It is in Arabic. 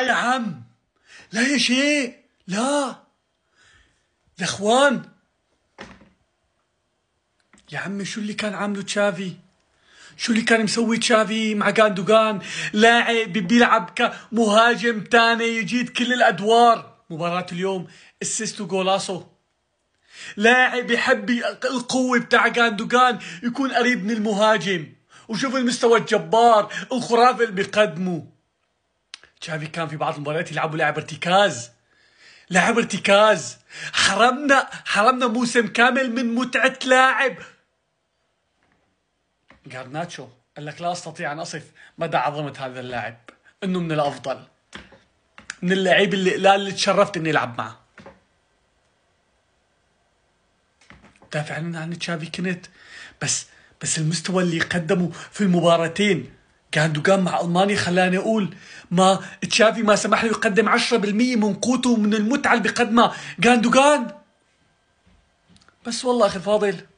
يا عم لا يا شيء لا الاخوان يا عمي شو اللي كان عامله تشافي شو اللي كان مسوي تشافي مع غاندوغان لاعب بيلعب كمهاجم تاني يجيد كل الادوار مباراة اليوم اسيستو جولاسو لاعب يحب القوة بتاع غاندوغان يكون قريب من المهاجم وشوف المستوى الجبار الخرافي اللي بيقدمه تشافي كان في بعض المباريات يلعبوا لاعب ارتكاز لاعب ارتكاز حرمنا حرمنا موسم كامل من متعة لاعب جارناتشو قال لك لا استطيع ان اصف مدى عظمة هذا اللاعب انه من الافضل من اللعيب اللي لا اللي تشرفت اني العب معه دافع عن تشافي كنت بس بس المستوى اللي قدمه في المباراتين دوغان مع المانيا خلاني اقول ما تشافي ما سمح له يقدم 10% من قوته ومن المتعه اللي بقدمها دوغان بس والله اخي فاضل